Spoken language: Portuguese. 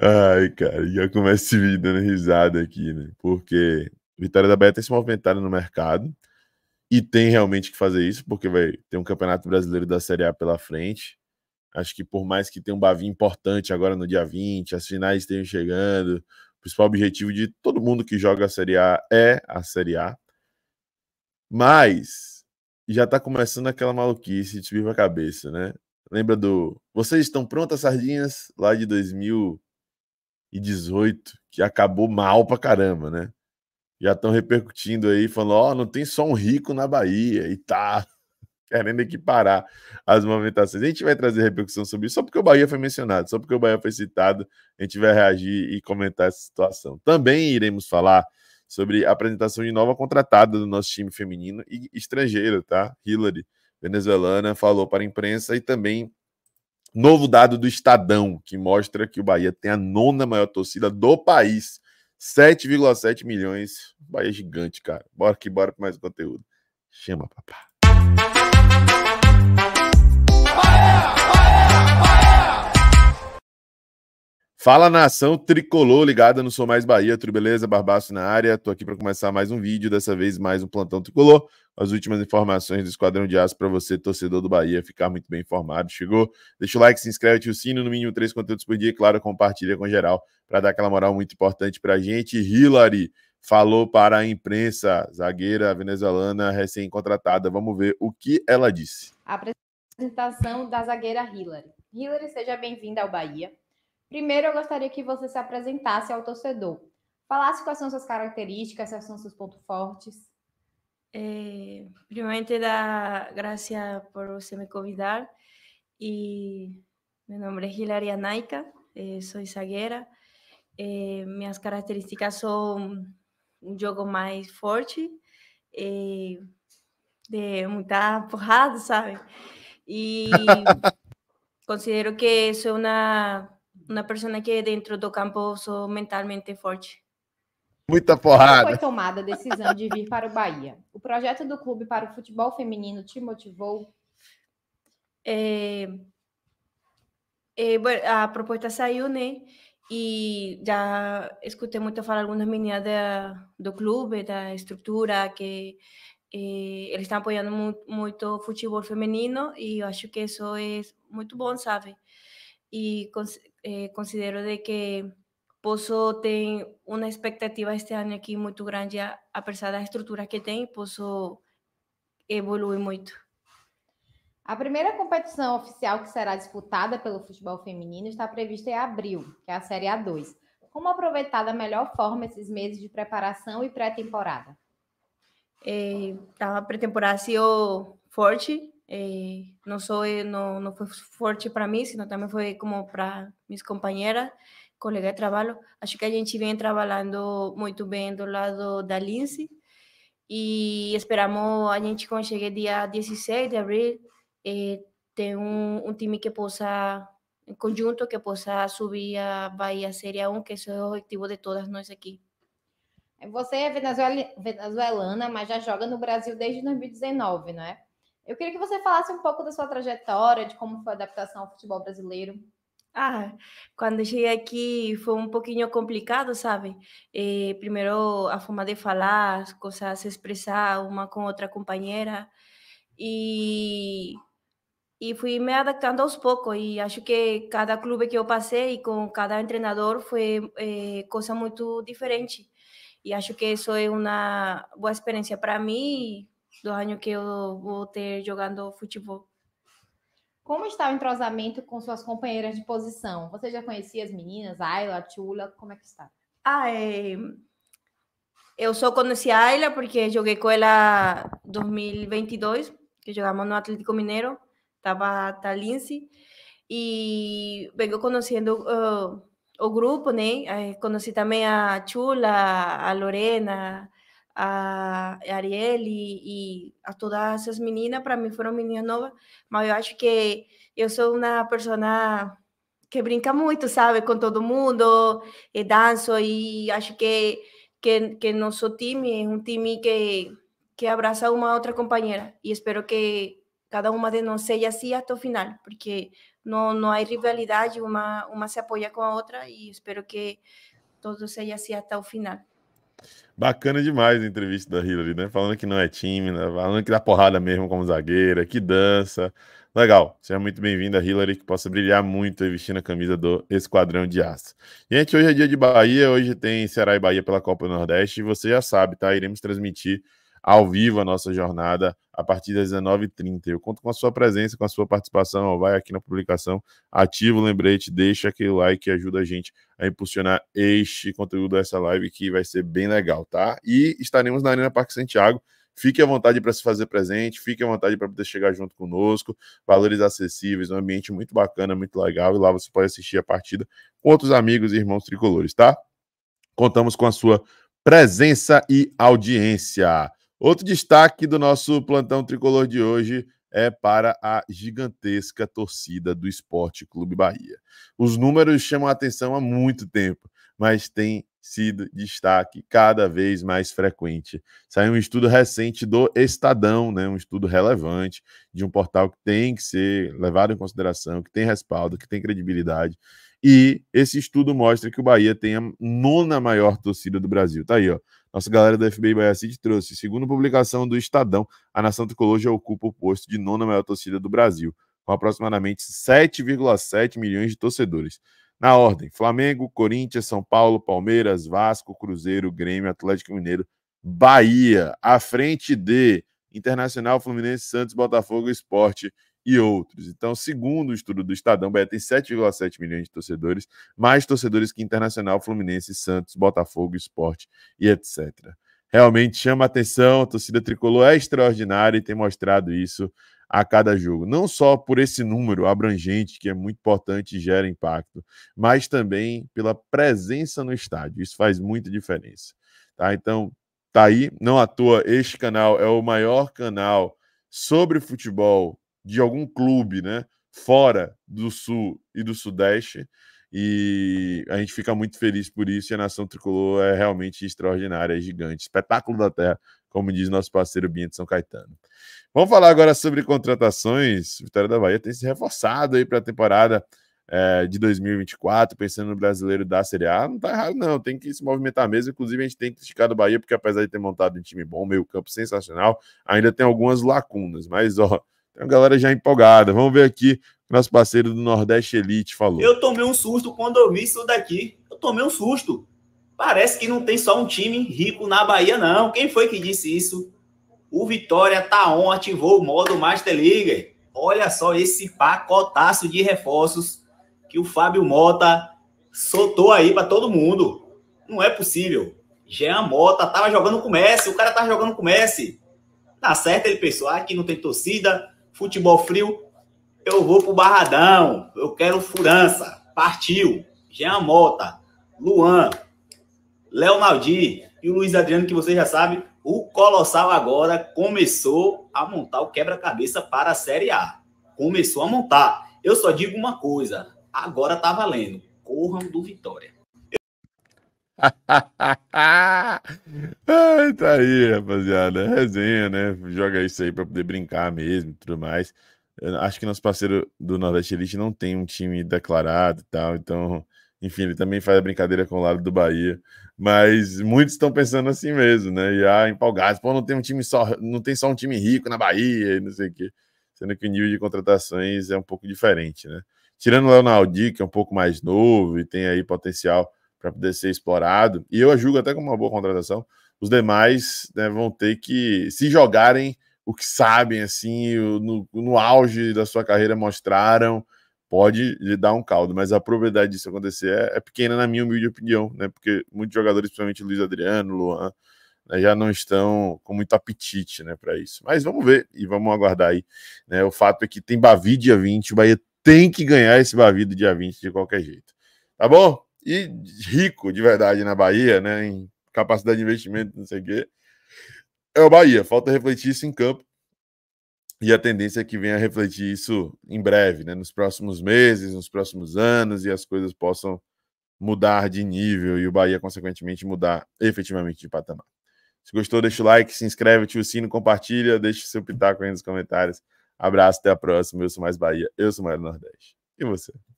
Ai, cara, já começo se vir dando risada aqui, né? Porque Vitória da Bahia tem se movimentado no mercado e tem realmente que fazer isso, porque vai ter um Campeonato Brasileiro da Série A pela frente. Acho que por mais que tenha um bavinho importante agora no dia 20, as finais estejam chegando, o principal objetivo de todo mundo que joga a Série A é a Série A. Mas já tá começando aquela maluquice de subir pra cabeça, né? Lembra do Vocês estão prontas, sardinhas? Lá de 2018, que acabou mal pra caramba, né? Já estão repercutindo aí, falando: ó, oh, não tem só um rico na Bahia e tá querendo equiparar as movimentações. A gente vai trazer repercussão sobre isso, só porque o Bahia foi mencionado, só porque o Bahia foi citado, a gente vai reagir e comentar essa situação. Também iremos falar sobre a apresentação de nova contratada do nosso time feminino e estrangeiro, tá? Hillary venezuelana falou para a imprensa e também novo dado do Estadão, que mostra que o Bahia tem a nona maior torcida do país. 7,7 milhões. Bahia é gigante, cara. Bora que bora para mais conteúdo. Chama, papá. Fala nação tricolor ligada no Sou Mais Bahia, tudo beleza? Barbaço na área, tô aqui para começar mais um vídeo, dessa vez mais um plantão tricolor. As últimas informações do Esquadrão de Aço para você, torcedor do Bahia, ficar muito bem informado. Chegou? Deixa o like, se inscreve, ativa o sino, no mínimo três conteúdos por dia, claro, compartilha com geral para dar aquela moral muito importante pra gente. Hillary falou para a imprensa, zagueira venezuelana recém-contratada. Vamos ver o que ela disse. A apresentação da zagueira Hillary. Hillary, seja bem-vinda ao Bahia. Primeiro, eu gostaria que você se apresentasse ao torcedor. Falasse quais são suas características, quais são seus pontos fortes. É, primeiramente, da graças por você me convidar. E meu nome é Hilaria Naika, é, sou zagueira. É, minhas características são um jogo mais forte, é, de muita porrada, sabe? E considero que sou uma uma pessoa que dentro do campo sou mentalmente forte. Muita porrada. Como foi tomada a decisão de vir para o Bahia? O projeto do clube para o futebol feminino te motivou? É, é, a proposta saiu, né? E já escutei muito falar algumas meninas da, do clube, da estrutura, que é, eles estão apoiando muito, muito o futebol feminino e eu acho que isso é muito bom, sabe? E eh, considero de que Pozo tem uma expectativa este ano aqui muito grande, apesar das estruturas que tem, Pozo evolui muito. A primeira competição oficial que será disputada pelo futebol feminino está prevista em abril, que é a Série A2. Como aproveitar da melhor forma esses meses de preparação e pré-temporada? é, eh, a pré-temporada forte, eh, no, soy, no, no fue forte para mí, sino también fue como para mis compañeras, colegas de trabajo. Acho que a gente viene trabajando muy bien do lado da Lince y esperamos a gente cuando llegue el día 16 de abril eh, tener un, un time que pueda en conjunto que possa subir a Bahia Série 1, que esse é o objetivo de todas nós aqui. Você é venezuelana, mas já joga no Brasil desde 2019, não é? Eu queria que você falasse um pouco da sua trajetória, de como foi a adaptação ao futebol brasileiro. Ah, quando cheguei aqui foi um pouquinho complicado, sabe? Eh, primeiro a forma de falar, as coisas, se expressar uma com outra companheira. E, e fui me adaptando aos poucos. E acho que cada clube que eu passei com cada treinador foi eh, coisa muito diferente. E acho que isso é uma boa experiência para mim do ano que eu vou ter jogando futebol. Como está o entrosamento com suas companheiras de posição? Você já conhecia as meninas, Ayla, Tula? Como é que está? Ah, é... eu só conheci a Ayla porque joguei com ela 2022, que jogamos no Atlético Mineiro, estava Talince, e venho conhecendo uh, o grupo, né? Eh, conheci também a Chula, a Lorena, a Ariel e, e a todas essas meninas, para mim foram meninas novas, mas eu acho que eu sou uma pessoa que brinca muito, sabe, com todo mundo, e danço e acho que que, que nosso time é um time que que abraça uma outra companheira e espero que cada uma de nós seja assim até o final, porque não não há rivalidade, uma uma se apoia com a outra e espero que todos seja assim até o final. Bacana demais a entrevista da Hillary, né? Falando que não é time né? falando que dá porrada mesmo como zagueira, que dança. Legal, seja muito bem-vinda, Hillary, que possa brilhar muito vestindo a camisa do Esquadrão de Aço. Gente, hoje é dia de Bahia, hoje tem Ceará e Bahia pela Copa do Nordeste, e você já sabe, tá? Iremos transmitir ao vivo a nossa jornada a partir das 19h30. Eu conto com a sua presença, com a sua participação. Vai aqui na publicação, ativa o lembrete, deixa aquele like que ajuda a gente a impulsionar este conteúdo dessa live que vai ser bem legal, tá? E estaremos na Arena Parque Santiago. Fique à vontade para se fazer presente, fique à vontade para poder chegar junto conosco. Valores acessíveis, um ambiente muito bacana, muito legal. E lá você pode assistir a partida com outros amigos e irmãos tricolores, tá? Contamos com a sua presença e audiência. Outro destaque do nosso plantão tricolor de hoje é para a gigantesca torcida do Esporte Clube Bahia. Os números chamam a atenção há muito tempo, mas tem sido destaque cada vez mais frequente. Saiu um estudo recente do Estadão, né, um estudo relevante de um portal que tem que ser levado em consideração, que tem respaldo, que tem credibilidade. E esse estudo mostra que o Bahia tem a nona maior torcida do Brasil. Tá aí, ó. Nossa galera do FBI Bahia City trouxe. Segundo publicação do Estadão, a Nação Tricolor já ocupa o posto de nona maior torcida do Brasil, com aproximadamente 7,7 milhões de torcedores. Na ordem: Flamengo, Corinthians, São Paulo, Palmeiras, Vasco, Cruzeiro, Grêmio, Atlético Mineiro, Bahia, à frente de Internacional, Fluminense, Santos, Botafogo, Esporte e outros. Então, segundo o estudo do Estadão, Bahia tem 7,7 milhões de torcedores, mais torcedores que Internacional, Fluminense, Santos, Botafogo, Esporte e etc. Realmente chama atenção, a torcida tricolor é extraordinária e tem mostrado isso a cada jogo. Não só por esse número abrangente, que é muito importante e gera impacto, mas também pela presença no estádio. Isso faz muita diferença. Tá? Então, tá aí. Não à toa, este canal é o maior canal sobre futebol de algum clube, né? Fora do Sul e do Sudeste. E a gente fica muito feliz por isso. E a Nação Tricolor é realmente extraordinária, é gigante, espetáculo da terra como diz nosso parceiro Binho de São Caetano. Vamos falar agora sobre contratações. Vitória da Bahia tem se reforçado aí para a temporada é, de 2024, pensando no brasileiro da Série A. Não tá errado, não. Tem que se movimentar mesmo. Inclusive, a gente tem criticado o Bahia, porque apesar de ter montado um time bom, meio campo sensacional, ainda tem algumas lacunas. Mas, ó, tem uma galera já empolgada. Vamos ver aqui nosso parceiro do Nordeste Elite falou. Eu tomei um susto quando eu vi isso daqui. Eu tomei um susto. Parece que não tem só um time rico na Bahia, não. Quem foi que disse isso? O Vitória tá on, ativou o modo Master League. Olha só esse pacotaço de reforços que o Fábio Mota soltou aí para todo mundo. Não é possível. Jean Mota tava jogando com o Messi, o cara tava tá jogando com o Messi. Tá certo, ele pensou, ah, aqui não tem torcida, futebol frio, eu vou pro Barradão, eu quero furança. Partiu. Jean Mota, Luan, Léo Naldi e o Luiz Adriano, que você já sabe, o Colossal agora começou a montar o quebra-cabeça para a Série A. Começou a montar. Eu só digo uma coisa, agora tá valendo. Corram do Vitória. Ai, tá aí, rapaziada. É resenha, né? Joga isso aí para poder brincar mesmo e tudo mais. Eu acho que nosso parceiro do Nordeste Elite não tem um time declarado e tal, então enfim, ele também faz a brincadeira com o lado do Bahia. Mas muitos estão pensando assim mesmo, né? E há ah, empolgados, pô, não tem um time só, não tem só um time rico na Bahia e não sei o quê. Sendo que o nível de contratações é um pouco diferente, né? Tirando o Leonardo, que é um pouco mais novo e tem aí potencial para poder ser explorado, e eu julgo até como uma boa contratação, os demais né, vão ter que se jogarem o que sabem, assim, no, no auge da sua carreira mostraram, pode lhe dar um caldo, mas a probabilidade disso acontecer é, é pequena, na minha humilde opinião, né? Porque muitos jogadores, principalmente Luiz Adriano, Luan, né, já não estão com muito apetite, né, para isso. Mas vamos ver e vamos aguardar aí, né? O fato é que tem Bavi dia 20, o Bahia tem que ganhar esse Bavi do dia 20 de qualquer jeito. Tá bom? E rico de verdade na Bahia, né, em capacidade de investimento, não sei o quê. É o Bahia, falta refletir isso em campo e a tendência é que venha a refletir isso em breve, né? nos próximos meses, nos próximos anos, e as coisas possam mudar de nível e o Bahia, consequentemente, mudar efetivamente de patamar. Se gostou, deixa o like, se inscreve, ativa o sino, compartilha, deixa seu pitaco aí nos comentários. Abraço, até a próxima. Eu sou Mais Bahia, eu sou mais Nordeste. E você?